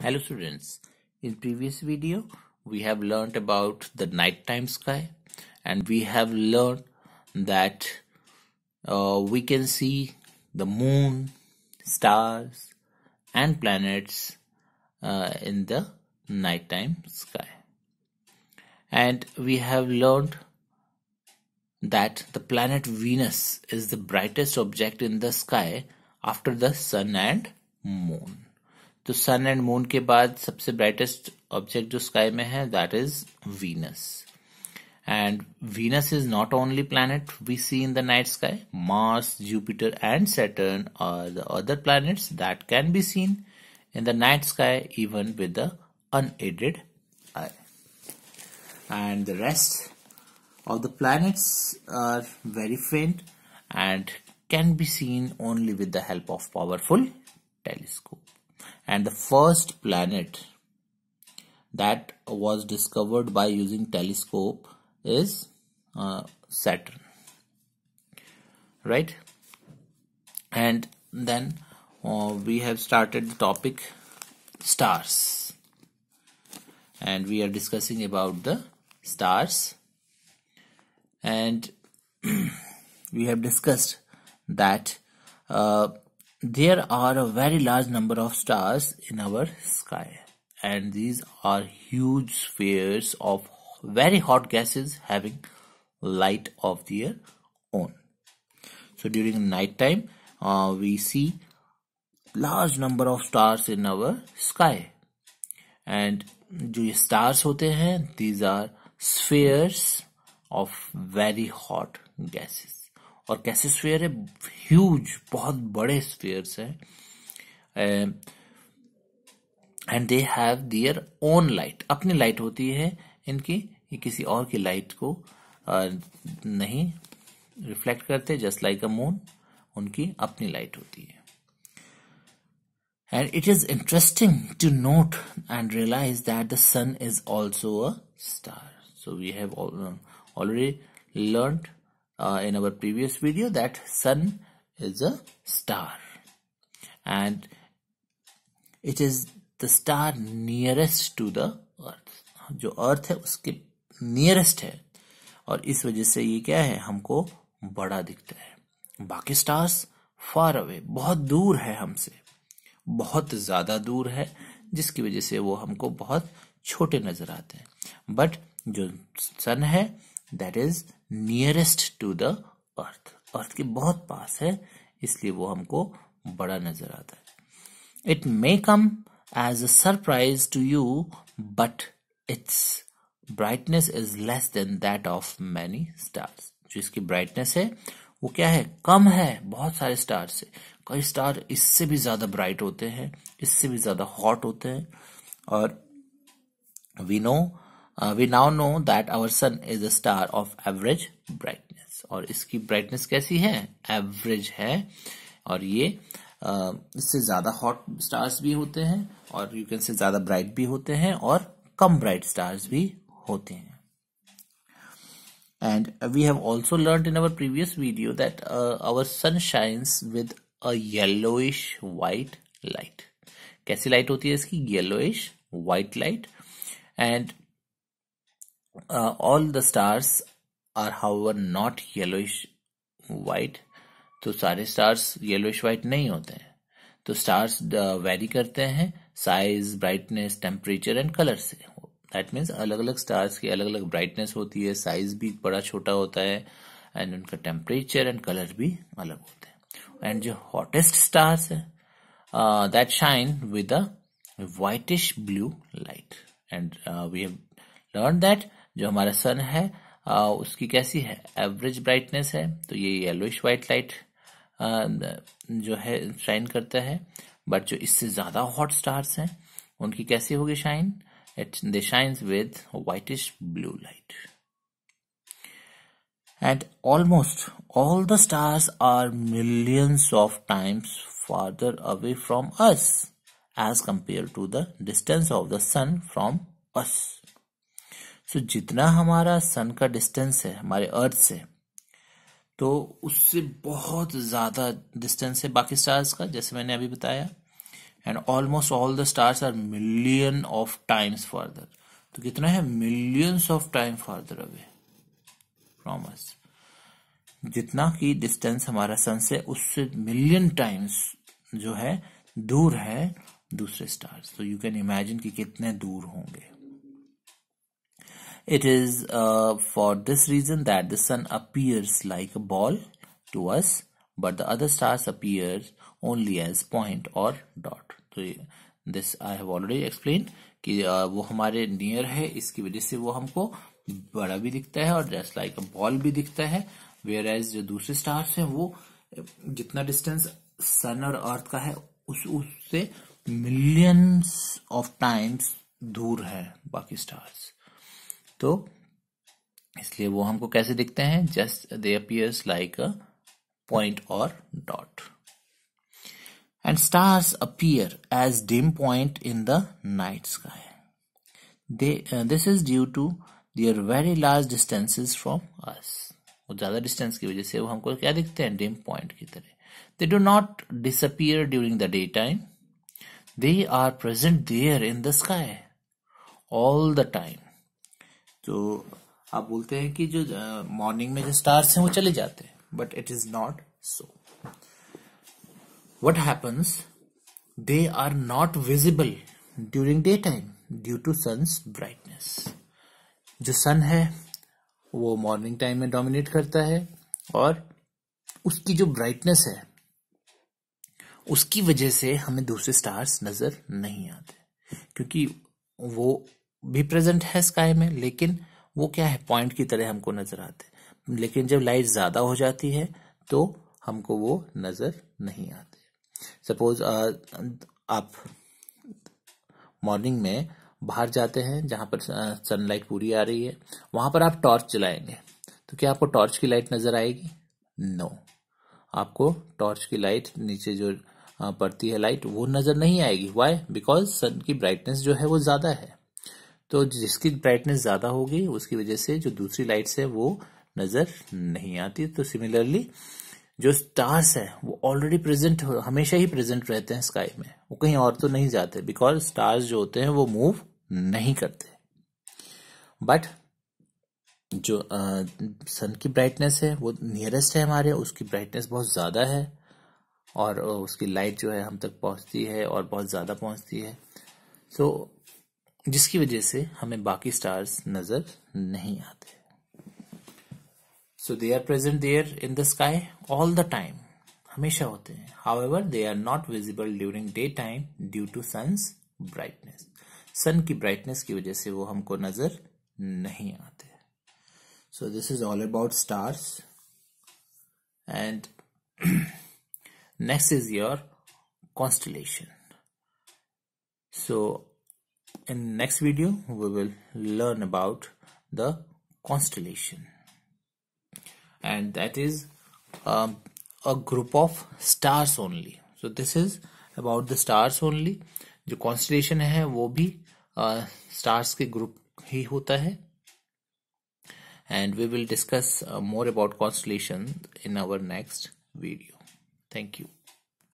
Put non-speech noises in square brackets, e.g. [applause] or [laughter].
Hello students, in previous video we have learnt about the nighttime sky and we have learned that uh, we can see the moon, stars and planets uh, in the nighttime sky. And we have learned that the planet Venus is the brightest object in the sky after the sun and moon तो सन and moon के बाद सबसे brightest object जो sky में that is Venus. and venus is not only planet we see in the night sky mars jupiter and saturn are the other planets that can be seen in the night sky even with the unaided eye and the rest of the planets are very faint and can be seen only with the help of powerful telescope and the first planet that was discovered by using telescope is uh, Saturn right and then uh, we have started the topic stars and we are discussing about the stars and [clears throat] we have discussed that uh, there are a very large number of stars in our sky, and these are huge spheres of very hot gases having light of their own. So during night time, uh, we see large number of stars in our sky, and these stars होते these are spheres of very hot gases. और कैसे sphere है huge बहुत बड़े spheres है and they have their own light अपनी light होती है इनकी ये किसी और की लाइट को uh, नहीं रिफ्लेक्ट करते जस्ट लाइक अ मून उनकी अपनी लाइट होती है and it is interesting to note and realise that the sun is also a star so we have already learned uh, in our previous video that sun is a star and it is the star nearest to the earth जो अर्थ है उसके nearest है और इस वजह से ये क्या है हमको बड़ा दिखता है बाकी स्टार्स फार अवे बहुत दूर है हमसे बहुत ज्यादा दूर है जिसकी वजह से वो हमको बहुत छोटे नजर आते हैं बट जो सन है that is nearest to the earth earth के बहुत पास है इसलिए वो हमको बड़ा नजर आता है it may come as a surprise to you but its brightness is less than that of many stars जो इसकी ब्राइटनेस है वो क्या है कम है बहुत सारे स्टार से कई स्टार इससे भी ज्यादा ब्राइट होते हैं इससे भी ज्यादा हॉट होते हैं और we know uh, we now know that our sun is a star of average brightness और इसकी brightness कैसी है average है और ये Uh, इससे ज्यादा हॉट स्टार्स भी होते हैं और यू कैन से ज्यादा ब्राइट भी होते हैं और कम ब्राइट स्टार्स भी होते हैं and we have also learn in our previous video that our sun shines with a yellowish white light कैसी लाइट होती है इसकी yellowish white light and uh, all the stars are however not yellowish white तो सारे stars yellowish white नहीं होते हैं तो स्टार्स वेरी uh, करते हैं size brightness temperature and colour से दैट मीन्स अलग अलग स्टार्स की अलग अलग ब्राइटनेस होती है साइज भी बड़ा छोटा होता है एंड उनका टेम्परेचर एंड कलर भी अलग होते हैं एंड जो हॉटेस्ट स्टार्स है that shine a whitish blue blue light and we have learn that जो हमारा सन है उसकी कैसी है एवरेज ब्राइटनेस है तो ये येलोइश व्हाइट लाइट जो है शाइन करता है बट जो इससे ज्यादा हॉट स्टार्स हैं उनकी कैसी होगी shine it they shines with whitish blue light and almost all the stars are millions of times farther away from us as compare to the distance of the sun from us so जितना हमारा सन का distance है हमारे अर्थ से तो उससे बहुत ज़्यादा डिस्टेंस है बाकी स्टार्स का जैसे मैंने अभी बताया and almost all the stars are million of times further तो कितना है millions of time further away from us जितना की डिस्टेंस हमारा सन से उससे मिलियन टाइम्स जो है दूर है दूसरे स्टार्स तो यू कैन इमेजिन कि कितने दूर होंगे It is uh, for this reason that the sun appears like a ball to us but the other stars appear only as point or dot. so this I have already explained कि uh, वो हमारे near है इसकी वजह से वो हमको बड़ा भी दिखता है और जस्ट लाइक अ बॉल भी दिखता है वेयर एज जो दूसरे स्टार्स हैं वो जितना डिस्टेंस सन और अर्थ का है उस उससे मिलियंस ऑफ टाइम्स दूर है बाकी स्टार्स तो इसलिए वो हमको कैसे दिखते हैं just they appears like a point और dot and stars appear as dim point in the night sky this is due to their very large distances from us वो ज्यादा डिस्टेंस की वजह से वो हमको क्या दिखते हैं डिम पॉइंट की तरह they do not disappear during the day time they are present there in the sky all the time तो आप बोलते हैं कि जो मॉर्निंग में जो स्टार्स हैं वो चले जाते हैं but it is not so what happens they are not visible during day time due to sun brightness जो सन है वो मॉर्निंग टाइम में डोमिनेट करता है और उसकी जो ब्राइटनेस है उसकी वजह से हमें दूसरे स्टार्स नजर नहीं आते क्योंकि वो भी प्रेजेंट है स्काई में लेकिन वो क्या है पॉइंट की तरह हमको नजर आते लेकिन जब लाइट ज्यादा हो जाती है तो हमको वो नजर नहीं आते सपोज uh, आप मॉर्निंग में बाहर जाते हैं जहां पर सनलाइट uh, पूरी आ रही है वहां पर आप टॉर्च जलाएंगे तो क्या आपको टॉर्च की लाइट नजर आएगी नो no. आपको टॉर्च की लाइट नीचे जो uh, पड़ती है लाइट वो नजर नहीं आएगी वाई बिकॉज सन की ब्राइटनेस जो है वो ज्यादा है तो जिसकी ब्राइटनेस ज़्यादा होगी उसकी वजह से जो दूसरी लाइट्स है वो नज़र नहीं आती तो सिमिलरली जो स्टार्स हैं वो ऑलरेडी प्रेजेंट हमेशा ही प्रेजेंट रहते हैं स्काई में वो कहीं और तो नहीं जाते बिकॉज स्टार्स जो होते हैं वो मूव नहीं करते बट जो सन की ब्राइटनेस है वो नियरेस्ट है हमारे उसकी ब्राइटनेस बहुत ज़्यादा है और उसकी लाइट जो है हम तक पहुंचती है और बहुत ज़्यादा पहुंचती है सो so, जिसकी वजह से हमें बाकी स्टार्स नजर नहीं आते so they are present there in the sky all the time हमेशा होते हैं however they are not visible during day time due to sun brightness sun की ब्राइटनेस की वजह से वो हमको नजर नहीं आते so this is all about stars and next is your constellation so in next video we will learn about the constellation and that is um, a group of stars only so this is about the stars only The constellation है वो भी uh, stars के group ही होता है and we will discuss uh, more about constellation in our next video thank you